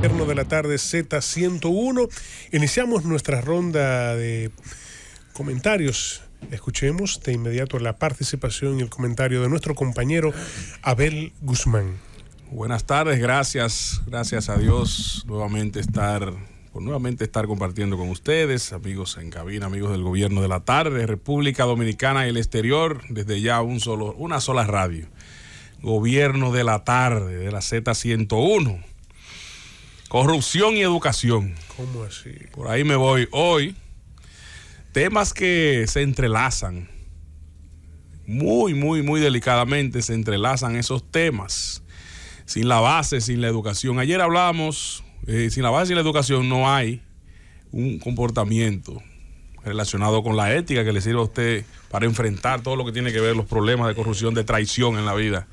de la tarde Z101. Iniciamos nuestra ronda de comentarios. Escuchemos de inmediato la participación y el comentario de nuestro compañero Abel Guzmán. Buenas tardes, gracias, gracias a Dios nuevamente estar por nuevamente estar compartiendo con ustedes, amigos en cabina, amigos del gobierno de la tarde, República Dominicana y el exterior, desde ya un solo, una sola radio. Gobierno de la tarde, de la Z101 Corrupción y educación. ¿Cómo así? Por ahí me voy. Hoy, temas que se entrelazan. Muy, muy, muy delicadamente se entrelazan esos temas. Sin la base, sin la educación. Ayer hablamos, eh, sin la base, sin la educación no hay un comportamiento relacionado con la ética que le sirva a usted para enfrentar todo lo que tiene que ver los problemas de corrupción, de traición en la vida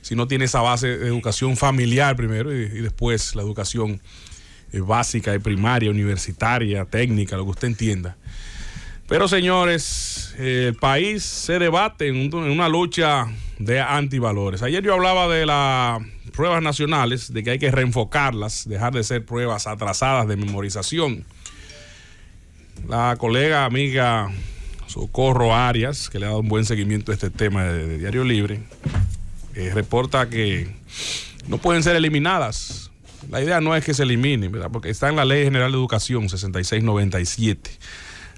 si no tiene esa base de educación familiar primero y, después la educación eh, básica, y primaria, universitaria, técnica, lo que usted entienda. Pero señores, el país se debate en, una lucha de antivalores. Ayer yo hablaba de las pruebas nacionales, de que hay que reenfocarlas, dejar de ser pruebas atrasadas de memorización. La colega, amiga Socorro Arias, que le ha dado un buen seguimiento a este tema de Diario Libre, eh, reporta que no pueden ser eliminadas. La idea no es que se eliminen, ¿verdad? Porque está en la Ley General de Educación 6697.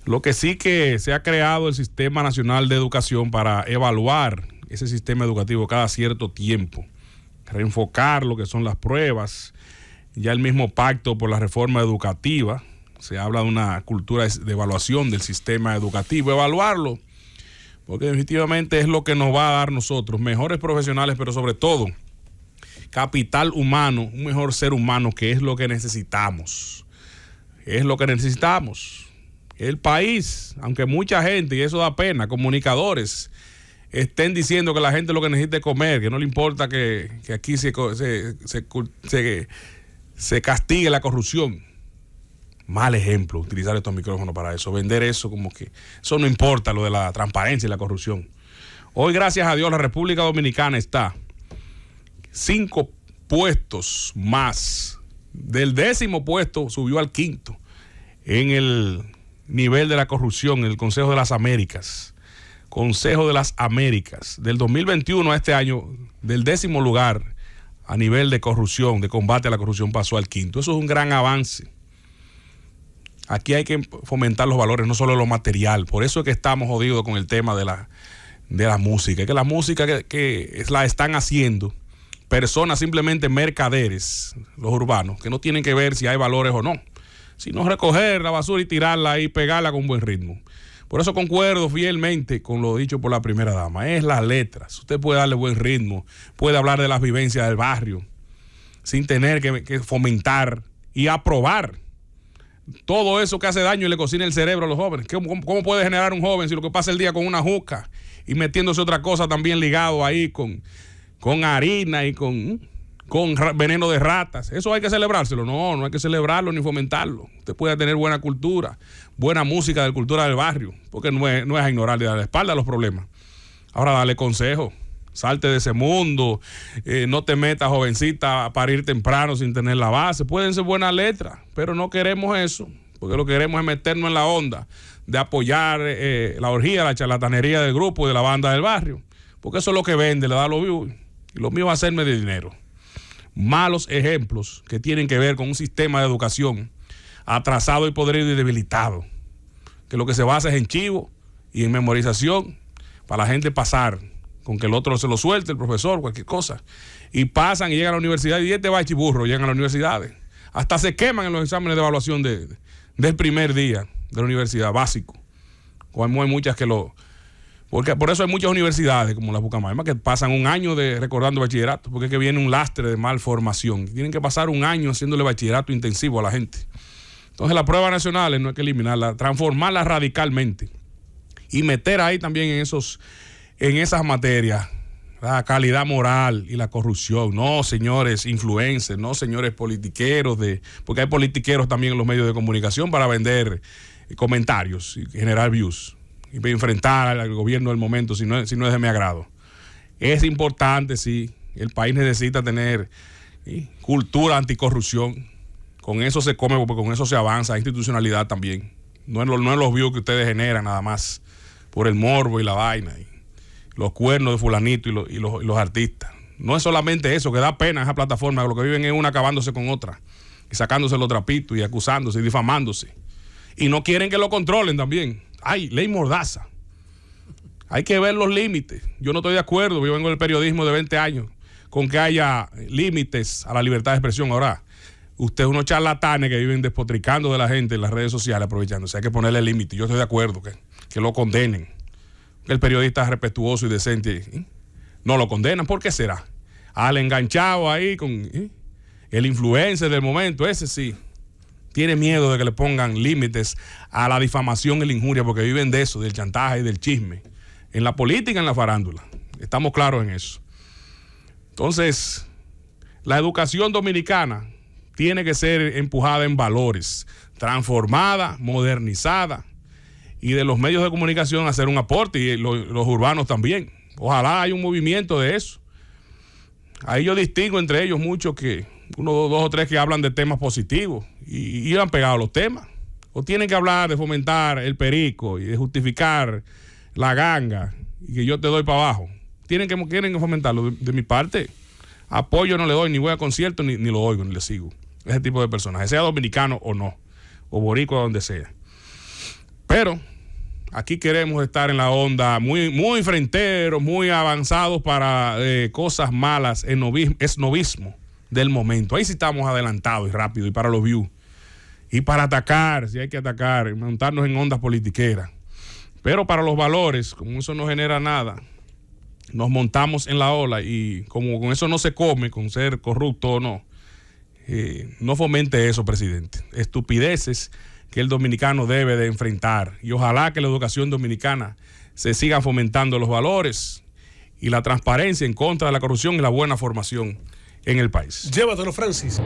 Lo que sí que se ha creado el Sistema Nacional de Educación para evaluar ese sistema educativo cada cierto tiempo, reenfocar lo que son las pruebas, ya el mismo pacto por la reforma educativa, se habla de una cultura de evaluación del sistema educativo, evaluarlo porque definitivamente es lo que nos va a dar nosotros, mejores profesionales, pero sobre todo capital humano, un mejor ser humano, que es lo que necesitamos. Es lo que necesitamos. El país, aunque mucha gente, y eso da pena, comunicadores, estén diciendo que la gente lo que necesita es comer, que no le importa que, aquí se castigue la corrupción mal ejemplo utilizar estos micrófonos para eso, vender eso como que eso no importa lo de la transparencia y la corrupción. Hoy, gracias a Dios, la República Dominicana está cinco puestos más. Del décimo puesto subió al quinto en el nivel de la corrupción en el Consejo de las Américas. Consejo de las Américas. Del 2021 a este año, del décimo lugar a nivel de corrupción, de combate a la corrupción, pasó al quinto. Eso es un gran avance. Aquí hay que fomentar los valores, no solo lo material. Por eso es que estamos jodidos con el tema de la, de la música. Que la música que, la están haciendo personas simplemente mercaderes, los urbanos, que no tienen que ver si hay valores o no, sino recoger la basura y tirarla y pegarla con buen ritmo. Por eso concuerdo fielmente con lo dicho por la primera dama, es las letras. Usted puede darle buen ritmo, puede hablar de las vivencias del barrio, sin tener que fomentar y aprobar todo eso que hace daño y le cocina el cerebro a los jóvenes. ¿Cómo, puede generar un joven si lo que pasa el día con una juca y metiéndose otra cosa también ligado ahí con, con harina y con, con veneno de ratas? Eso hay que celebrárselo. No, no hay que celebrarlo ni fomentarlo. Usted puede tener buena cultura, buena música de cultura del barrio, porque no es, no es ignorarle a la espalda los problemas. Ahora, dale consejo. Salte de ese mundo, eh, no te metas jovencita a parir temprano sin tener la base. Pueden ser buenas letras, pero no queremos eso, porque lo que queremos es meternos en la onda de apoyar eh, la orgía, la charlatanería del grupo y de la banda del barrio, porque eso es lo que vende, le da lo vivo Y lo mío va a hacerme de dinero. Malos ejemplos que tienen que ver con un sistema de educación atrasado y podrido y debilitado, que lo que se basa es en chivo y en memorización para la gente pasar con que el otro se lo suelte, el profesor, cualquier cosa. Y pasan y llegan a la universidad y este bachiburro llegan a las universidades. Hasta se queman en los exámenes de evaluación de, del primer día de la universidad, básico. Como hay muchas que lo... Porque por eso hay muchas universidades como la Bucamarma que pasan un año de recordando bachillerato, porque es que viene un lastre de malformación. Tienen que pasar un año haciéndole bachillerato intensivo a la gente. Entonces las pruebas nacionales no hay que eliminarla, transformarla radicalmente y meter ahí también en esos en esas materias. La calidad moral y la corrupción. No, señores influencers, no, señores politiqueros, de, porque hay politiqueros también en los medios de comunicación para vender eh, comentarios y generar views y enfrentar al gobierno del momento si no, si no es de mi agrado. Es importante, sí, el país necesita tener cultura anticorrupción. Con eso se come, porque con eso se avanza, institucionalidad también. No es, no los views que ustedes generan nada más por el morbo y la vaina los cuernos de fulanito y, los, los artistas. No es solamente eso, que da pena esa plataforma, lo que viven es una acabándose con otra, y sacándose los trapitos, y acusándose, y difamándose. Y no quieren que lo controlen también. Hay ley mordaza. Hay que ver los límites. Yo no estoy de acuerdo, yo vengo del periodismo de 20 años, con que haya límites a la libertad de expresión. Ahora, es unos charlatanes que viven despotricando de la gente en las redes sociales, aprovechándose. Hay que ponerle límite. Yo estoy de acuerdo que, que lo condenen el periodista respetuoso y decente ¿eh? no lo condenan. ¿Por qué será? Al enganchado ahí con ¿eh? el influencer del momento, ese sí. Tiene miedo de que le pongan límites a la difamación y la injuria, porque viven de eso, del chantaje y del chisme. En la política, en la farándula. Estamos claros en eso. Entonces, la educación dominicana tiene que ser empujada en valores, transformada, modernizada, y de los medios de comunicación hacer un aporte y los urbanos también. Ojalá haya un movimiento de eso. Ahí yo distingo entre ellos muchos que, uno, dos, o tres que hablan de temas positivos y, han pegado los temas. O tienen que hablar de fomentar el perico y de justificar la ganga y que yo te doy para abajo. Tienen que, quieren fomentarlo. De, mi parte, apoyo no le doy, ni voy a concierto ni, lo oigo, ni le sigo. Ese tipo de personas sea dominicano o no, o boricua, donde sea. Pero aquí queremos estar en la onda muy, muy frenteros, muy avanzados para eh, cosas malas, es novismo del momento. Ahí sí estamos adelantados y rápido y para los views. Y para atacar, si hay que atacar, montarnos en ondas politiqueras. Pero para los valores, como eso no genera nada, nos montamos en la ola y como con eso no se come, con ser corrupto o no, eh, no fomente eso, presidente. Estupideces que el dominicano debe de enfrentar. Y ojalá que la educación dominicana se siga fomentando los valores y la transparencia en contra de la corrupción y la buena formación en el país. Llévatelo, Francis.